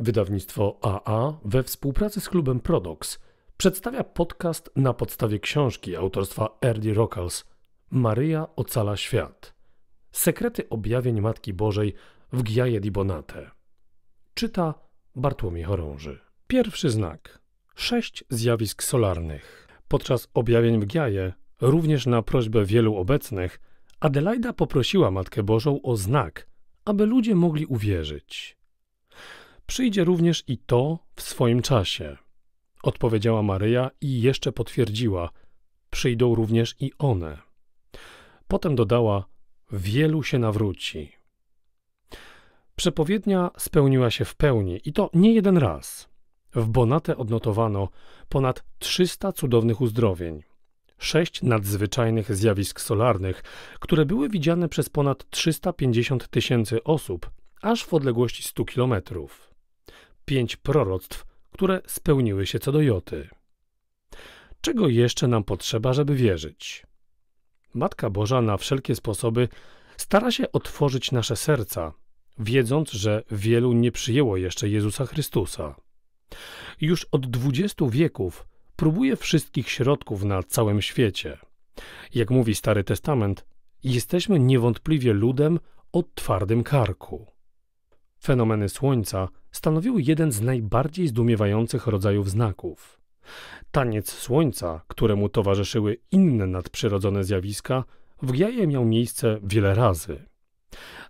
Wydawnictwo AA we współpracy z klubem Prodox przedstawia podcast na podstawie książki autorstwa Erdi Rockals Maryja ocala świat. Sekrety objawień Matki Bożej w Giaje di Bonate. Czyta Bartłomiej Chorąży. Pierwszy znak. Sześć zjawisk solarnych. Podczas objawień w Giaje, również na prośbę wielu obecnych, Adelaida poprosiła Matkę Bożą o znak, aby ludzie mogli uwierzyć. Przyjdzie również i to w swoim czasie. Odpowiedziała Maryja i jeszcze potwierdziła: Przyjdą również i one. Potem dodała: Wielu się nawróci. Przepowiednia spełniła się w pełni i to nie jeden raz. W Bonate odnotowano ponad 300 cudownych uzdrowień, sześć nadzwyczajnych zjawisk solarnych, które były widziane przez ponad 350 tysięcy osób, aż w odległości 100 kilometrów pięć proroctw, które spełniły się co do Joty. Czego jeszcze nam potrzeba, żeby wierzyć? Matka Boża na wszelkie sposoby stara się otworzyć nasze serca, wiedząc, że wielu nie przyjęło jeszcze Jezusa Chrystusa. Już od dwudziestu wieków próbuje wszystkich środków na całym świecie. Jak mówi Stary Testament, jesteśmy niewątpliwie ludem o twardym karku. Fenomeny Słońca stanowiły jeden z najbardziej zdumiewających rodzajów znaków. Taniec słońca, któremu towarzyszyły inne nadprzyrodzone zjawiska, w Giaje miał miejsce wiele razy.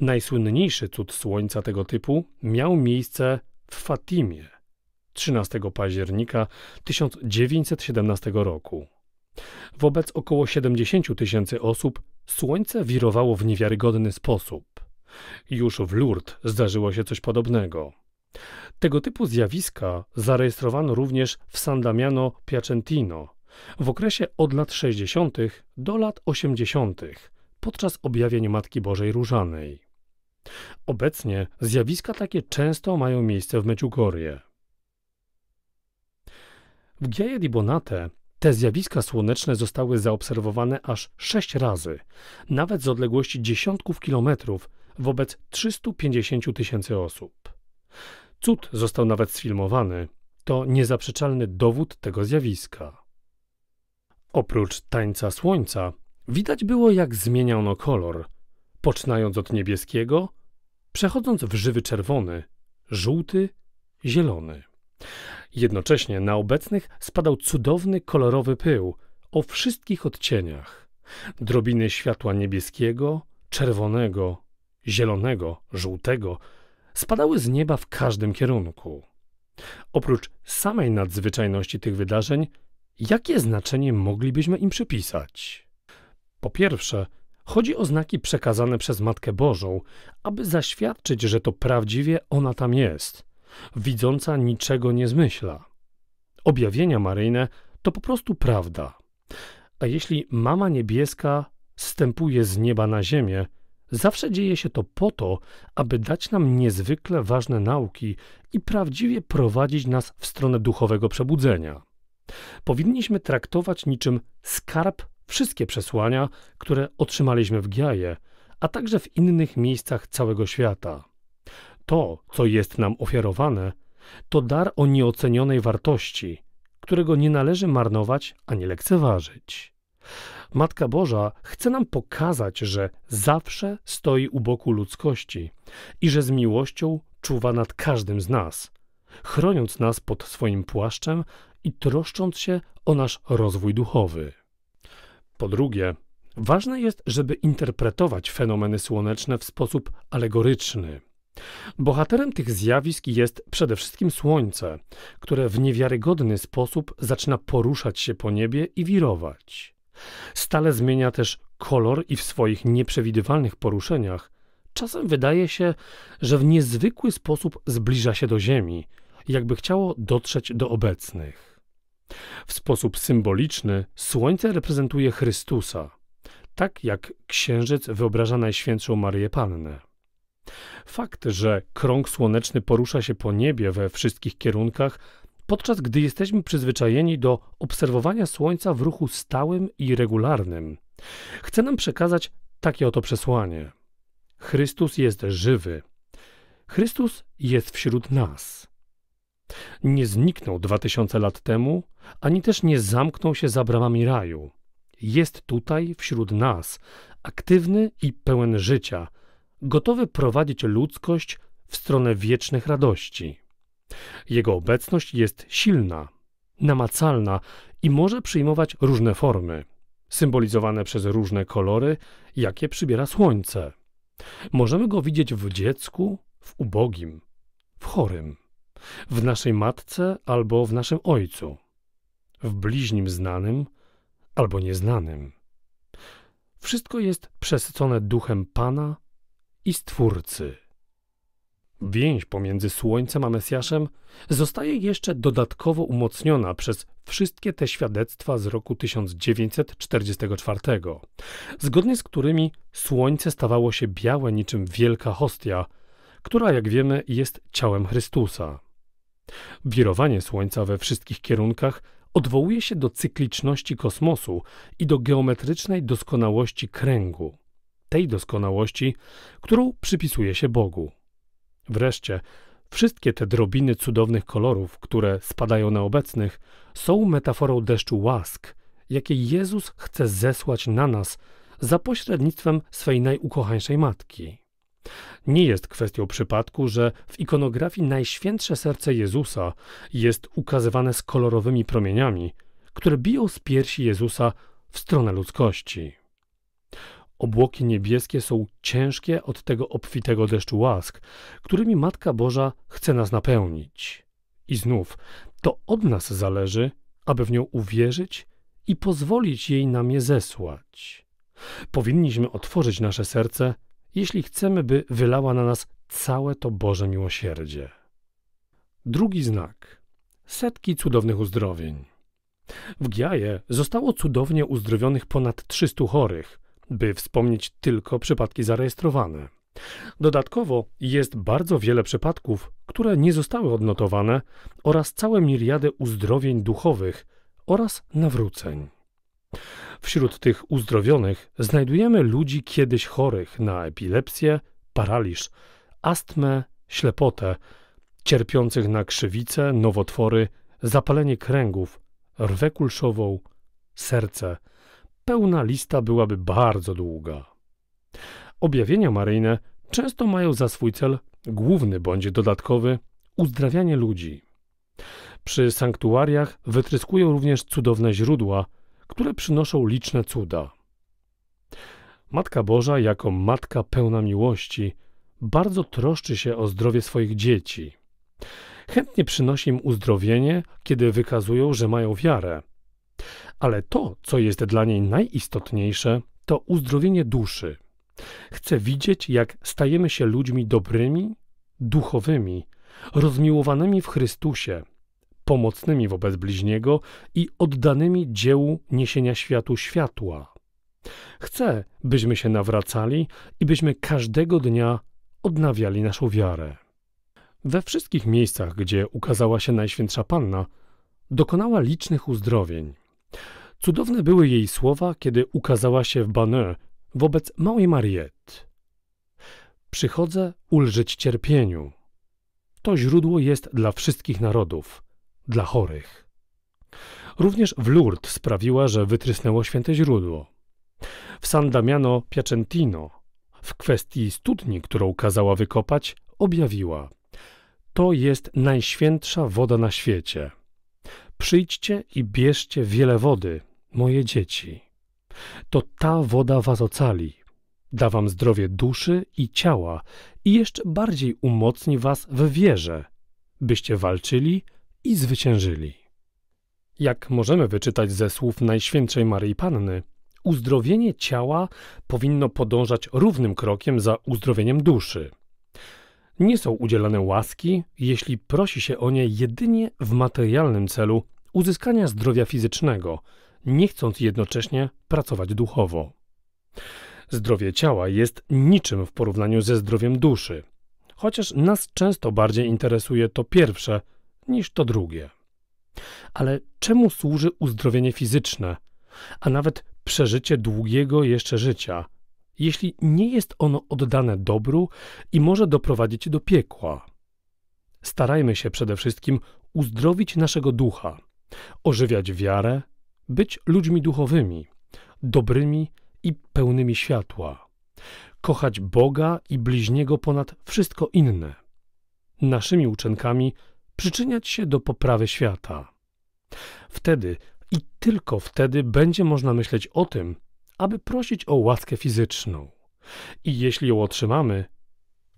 Najsłynniejszy cud słońca tego typu miał miejsce w Fatimie 13 października 1917 roku. Wobec około 70 tysięcy osób słońce wirowało w niewiarygodny sposób. Już w Lourdes zdarzyło się coś podobnego. Tego typu zjawiska zarejestrowano również w San Damiano Piacentino w okresie od lat 60. do lat 80. podczas objawień Matki Bożej Różanej. Obecnie zjawiska takie często mają miejsce w Meciugorie. W Ghiaia di Bonate te zjawiska słoneczne zostały zaobserwowane aż sześć razy, nawet z odległości dziesiątków kilometrów wobec 350 tysięcy osób. Cud został nawet sfilmowany. To niezaprzeczalny dowód tego zjawiska. Oprócz tańca słońca, widać było jak zmienia ono kolor, poczynając od niebieskiego, przechodząc w żywy czerwony, żółty, zielony. Jednocześnie na obecnych spadał cudowny kolorowy pył o wszystkich odcieniach. Drobiny światła niebieskiego, czerwonego, zielonego, żółtego, spadały z nieba w każdym kierunku. Oprócz samej nadzwyczajności tych wydarzeń, jakie znaczenie moglibyśmy im przypisać? Po pierwsze, chodzi o znaki przekazane przez Matkę Bożą, aby zaświadczyć, że to prawdziwie ona tam jest, widząca niczego nie zmyśla. Objawienia maryjne to po prostu prawda. A jeśli Mama Niebieska stępuje z nieba na ziemię, Zawsze dzieje się to po to, aby dać nam niezwykle ważne nauki i prawdziwie prowadzić nas w stronę duchowego przebudzenia. Powinniśmy traktować niczym skarb wszystkie przesłania, które otrzymaliśmy w Giaje, a także w innych miejscach całego świata. To, co jest nam ofiarowane, to dar o nieocenionej wartości, którego nie należy marnować ani lekceważyć. Matka Boża chce nam pokazać, że zawsze stoi u boku ludzkości i że z miłością czuwa nad każdym z nas, chroniąc nas pod swoim płaszczem i troszcząc się o nasz rozwój duchowy. Po drugie, ważne jest, żeby interpretować fenomeny słoneczne w sposób alegoryczny. Bohaterem tych zjawisk jest przede wszystkim Słońce, które w niewiarygodny sposób zaczyna poruszać się po niebie i wirować. Stale zmienia też kolor i w swoich nieprzewidywalnych poruszeniach czasem wydaje się, że w niezwykły sposób zbliża się do Ziemi, jakby chciało dotrzeć do obecnych. W sposób symboliczny Słońce reprezentuje Chrystusa, tak jak księżyc wyobraża Najświętszą Marię Pannę. Fakt, że krąg słoneczny porusza się po niebie we wszystkich kierunkach, podczas gdy jesteśmy przyzwyczajeni do obserwowania Słońca w ruchu stałym i regularnym. Chce nam przekazać takie oto przesłanie. Chrystus jest żywy. Chrystus jest wśród nas. Nie zniknął dwa tysiące lat temu, ani też nie zamknął się za bramami raju. Jest tutaj wśród nas, aktywny i pełen życia, gotowy prowadzić ludzkość w stronę wiecznych radości. Jego obecność jest silna, namacalna i może przyjmować różne formy, symbolizowane przez różne kolory, jakie przybiera słońce. Możemy go widzieć w dziecku, w ubogim, w chorym, w naszej matce albo w naszym ojcu, w bliźnim znanym albo nieznanym. Wszystko jest przesycone duchem Pana i Stwórcy. Więź pomiędzy Słońcem a Mesjaszem zostaje jeszcze dodatkowo umocniona przez wszystkie te świadectwa z roku 1944, zgodnie z którymi Słońce stawało się białe niczym wielka hostia, która, jak wiemy, jest ciałem Chrystusa. Wirowanie Słońca we wszystkich kierunkach odwołuje się do cykliczności kosmosu i do geometrycznej doskonałości kręgu, tej doskonałości, którą przypisuje się Bogu. Wreszcie, wszystkie te drobiny cudownych kolorów, które spadają na obecnych, są metaforą deszczu łask, jakie Jezus chce zesłać na nas za pośrednictwem swej najukochańszej matki. Nie jest kwestią przypadku, że w ikonografii Najświętsze Serce Jezusa jest ukazywane z kolorowymi promieniami, które biją z piersi Jezusa w stronę ludzkości. Obłoki niebieskie są ciężkie od tego obfitego deszczu łask, którymi Matka Boża chce nas napełnić. I znów, to od nas zależy, aby w nią uwierzyć i pozwolić jej nam je zesłać. Powinniśmy otworzyć nasze serce, jeśli chcemy, by wylała na nas całe to Boże miłosierdzie. Drugi znak. Setki cudownych uzdrowień. W Giaje zostało cudownie uzdrowionych ponad 300 chorych – by wspomnieć tylko przypadki zarejestrowane. Dodatkowo jest bardzo wiele przypadków, które nie zostały odnotowane oraz całe miliady uzdrowień duchowych oraz nawróceń. Wśród tych uzdrowionych znajdujemy ludzi kiedyś chorych na epilepsję, paraliż, astmę, ślepotę, cierpiących na krzywice, nowotwory, zapalenie kręgów, rwę kulszową, serce – Pełna lista byłaby bardzo długa. Objawienia maryjne często mają za swój cel główny bądź dodatkowy uzdrawianie ludzi. Przy sanktuariach wytryskują również cudowne źródła, które przynoszą liczne cuda. Matka Boża, jako matka pełna miłości, bardzo troszczy się o zdrowie swoich dzieci. Chętnie przynosi im uzdrowienie, kiedy wykazują, że mają wiarę, ale to, co jest dla niej najistotniejsze, to uzdrowienie duszy. Chce widzieć, jak stajemy się ludźmi dobrymi, duchowymi, rozmiłowanymi w Chrystusie, pomocnymi wobec bliźniego i oddanymi dziełu niesienia światu światła. Chce, byśmy się nawracali i byśmy każdego dnia odnawiali naszą wiarę. We wszystkich miejscach, gdzie ukazała się Najświętsza Panna, dokonała licznych uzdrowień. Cudowne były jej słowa, kiedy ukazała się w Baneux wobec małej Mariet. Przychodzę ulżyć cierpieniu. To źródło jest dla wszystkich narodów, dla chorych. Również w Lourdes sprawiła, że wytrysnęło święte źródło. W San Damiano Piacentino w kwestii studni, którą kazała wykopać, objawiła: To jest najświętsza woda na świecie. Przyjdźcie i bierzcie wiele wody, moje dzieci. To ta woda was ocali, da wam zdrowie duszy i ciała i jeszcze bardziej umocni was w wierze, byście walczyli i zwyciężyli. Jak możemy wyczytać ze słów Najświętszej Maryi Panny, uzdrowienie ciała powinno podążać równym krokiem za uzdrowieniem duszy – nie są udzielane łaski, jeśli prosi się o nie jedynie w materialnym celu uzyskania zdrowia fizycznego, nie chcąc jednocześnie pracować duchowo. Zdrowie ciała jest niczym w porównaniu ze zdrowiem duszy, chociaż nas często bardziej interesuje to pierwsze niż to drugie. Ale czemu służy uzdrowienie fizyczne, a nawet przeżycie długiego jeszcze życia – jeśli nie jest ono oddane dobru i może doprowadzić do piekła. Starajmy się przede wszystkim uzdrowić naszego ducha, ożywiać wiarę, być ludźmi duchowymi, dobrymi i pełnymi światła, kochać Boga i bliźniego ponad wszystko inne, naszymi uczynkami przyczyniać się do poprawy świata. Wtedy i tylko wtedy będzie można myśleć o tym, aby prosić o łaskę fizyczną. I jeśli ją otrzymamy,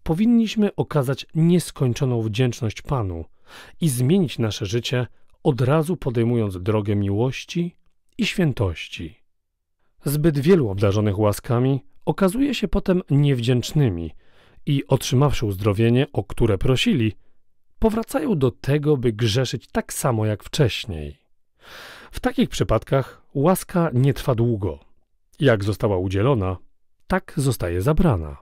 powinniśmy okazać nieskończoną wdzięczność Panu i zmienić nasze życie, od razu podejmując drogę miłości i świętości. Zbyt wielu obdarzonych łaskami okazuje się potem niewdzięcznymi i otrzymawszy uzdrowienie, o które prosili, powracają do tego, by grzeszyć tak samo jak wcześniej. W takich przypadkach łaska nie trwa długo. Jak została udzielona, tak zostaje zabrana.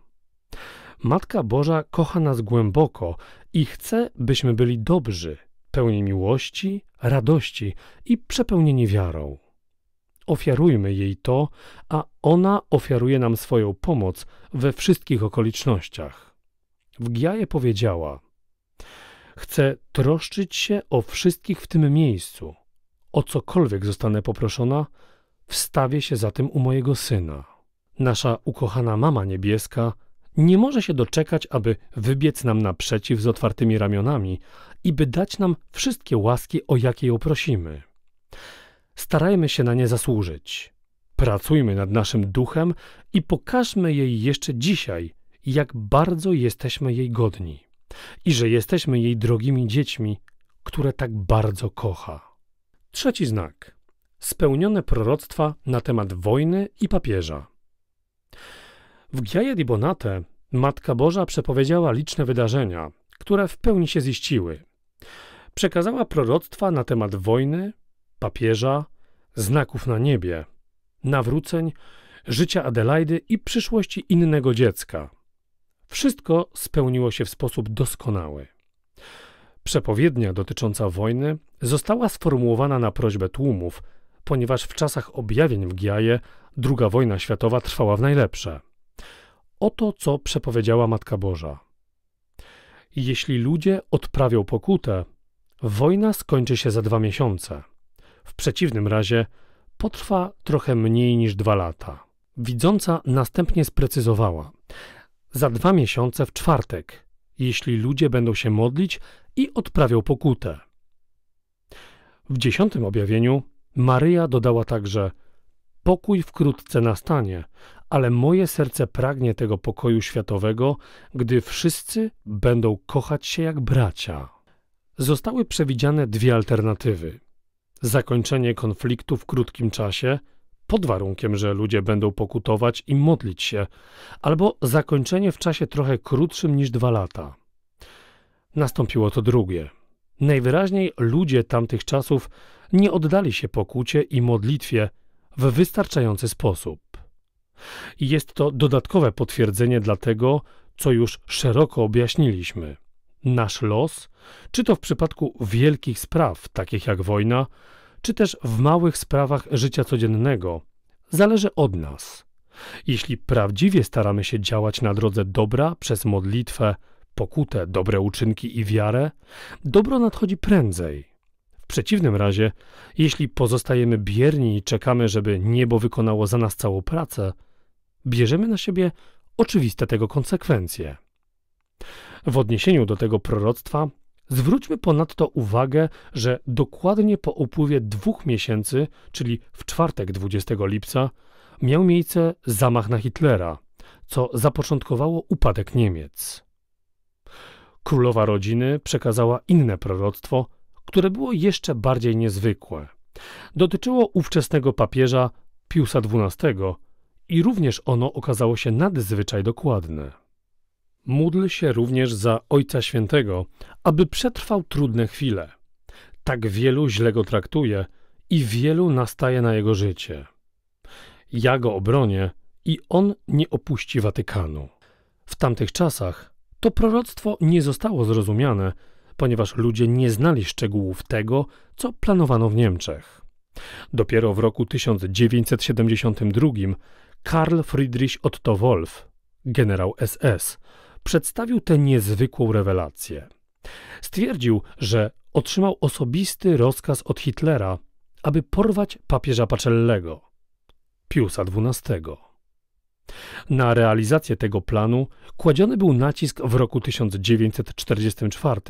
Matka Boża kocha nas głęboko i chce, byśmy byli dobrzy, pełni miłości, radości i przepełnieni wiarą. Ofiarujmy jej to, a ona ofiaruje nam swoją pomoc we wszystkich okolicznościach. W Giaje powiedziała: Chcę troszczyć się o wszystkich w tym miejscu. O cokolwiek zostanę poproszona, Wstawię się zatem u mojego syna. Nasza ukochana mama niebieska nie może się doczekać, aby wybiec nam naprzeciw z otwartymi ramionami i by dać nam wszystkie łaski, o jakie ją prosimy. Starajmy się na nie zasłużyć. Pracujmy nad naszym duchem i pokażmy jej jeszcze dzisiaj, jak bardzo jesteśmy jej godni i że jesteśmy jej drogimi dziećmi, które tak bardzo kocha. Trzeci znak spełnione proroctwa na temat wojny i papieża. W Giaje di Bonate Matka Boża przepowiedziała liczne wydarzenia, które w pełni się ziściły. Przekazała proroctwa na temat wojny, papieża, znaków na niebie, nawróceń, życia Adelaidy i przyszłości innego dziecka. Wszystko spełniło się w sposób doskonały. Przepowiednia dotycząca wojny została sformułowana na prośbę tłumów, ponieważ w czasach objawień w Giaje II wojna światowa trwała w najlepsze. Oto co przepowiedziała Matka Boża. Jeśli ludzie odprawią pokutę, wojna skończy się za dwa miesiące. W przeciwnym razie potrwa trochę mniej niż dwa lata. Widząca następnie sprecyzowała. Za dwa miesiące w czwartek, jeśli ludzie będą się modlić i odprawią pokutę. W dziesiątym objawieniu Maryja dodała także: Pokój wkrótce nastanie, ale moje serce pragnie tego pokoju światowego, gdy wszyscy będą kochać się jak bracia. Zostały przewidziane dwie alternatywy: zakończenie konfliktu w krótkim czasie, pod warunkiem, że ludzie będą pokutować i modlić się, albo zakończenie w czasie trochę krótszym niż dwa lata. Nastąpiło to drugie. Najwyraźniej ludzie tamtych czasów nie oddali się pokucie i modlitwie w wystarczający sposób. Jest to dodatkowe potwierdzenie dla tego, co już szeroko objaśniliśmy. Nasz los, czy to w przypadku wielkich spraw, takich jak wojna, czy też w małych sprawach życia codziennego, zależy od nas. Jeśli prawdziwie staramy się działać na drodze dobra przez modlitwę, pokutę, dobre uczynki i wiarę, dobro nadchodzi prędzej. W przeciwnym razie, jeśli pozostajemy bierni i czekamy, żeby niebo wykonało za nas całą pracę, bierzemy na siebie oczywiste tego konsekwencje. W odniesieniu do tego proroctwa zwróćmy ponadto uwagę, że dokładnie po upływie dwóch miesięcy, czyli w czwartek 20 lipca, miał miejsce zamach na Hitlera, co zapoczątkowało upadek Niemiec. Królowa rodziny przekazała inne proroctwo, które było jeszcze bardziej niezwykłe. Dotyczyło ówczesnego papieża Piusa XII i również ono okazało się nadzwyczaj dokładne. Módl się również za Ojca Świętego, aby przetrwał trudne chwile. Tak wielu źle go traktuje i wielu nastaje na jego życie. Ja go obronię i on nie opuści Watykanu. W tamtych czasach to proroctwo nie zostało zrozumiane, ponieważ ludzie nie znali szczegółów tego, co planowano w Niemczech. Dopiero w roku 1972 Karl Friedrich Otto Wolff, generał SS, przedstawił tę niezwykłą rewelację. Stwierdził, że otrzymał osobisty rozkaz od Hitlera, aby porwać papieża Paczellego, Piusa XII. Na realizację tego planu kładziony był nacisk w roku 1944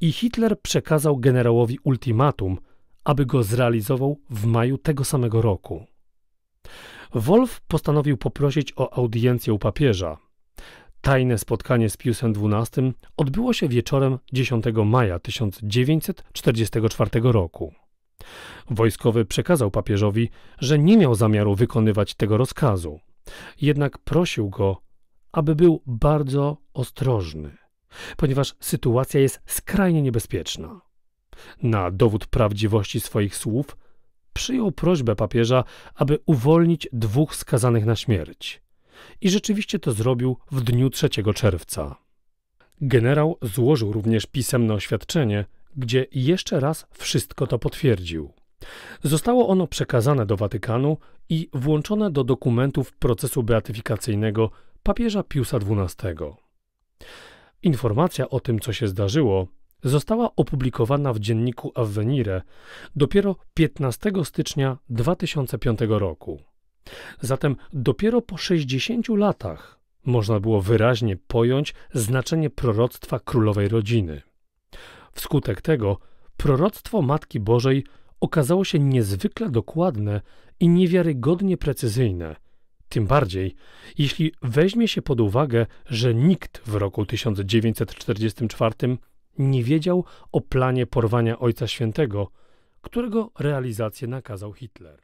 i Hitler przekazał generałowi ultimatum, aby go zrealizował w maju tego samego roku. Wolf postanowił poprosić o audiencję u papieża. Tajne spotkanie z Piusem XII odbyło się wieczorem 10 maja 1944 roku. Wojskowy przekazał papieżowi, że nie miał zamiaru wykonywać tego rozkazu. Jednak prosił go, aby był bardzo ostrożny, ponieważ sytuacja jest skrajnie niebezpieczna. Na dowód prawdziwości swoich słów przyjął prośbę papieża, aby uwolnić dwóch skazanych na śmierć. I rzeczywiście to zrobił w dniu 3 czerwca. Generał złożył również pisemne oświadczenie, gdzie jeszcze raz wszystko to potwierdził. Zostało ono przekazane do Watykanu i włączone do dokumentów procesu beatyfikacyjnego papieża Piusa XII. Informacja o tym, co się zdarzyło, została opublikowana w dzienniku Avvenire dopiero 15 stycznia 2005 roku. Zatem dopiero po 60 latach można było wyraźnie pojąć znaczenie proroctwa królowej rodziny. Wskutek tego proroctwo Matki Bożej okazało się niezwykle dokładne i niewiarygodnie precyzyjne. Tym bardziej, jeśli weźmie się pod uwagę, że nikt w roku 1944 nie wiedział o planie porwania Ojca Świętego, którego realizację nakazał Hitler.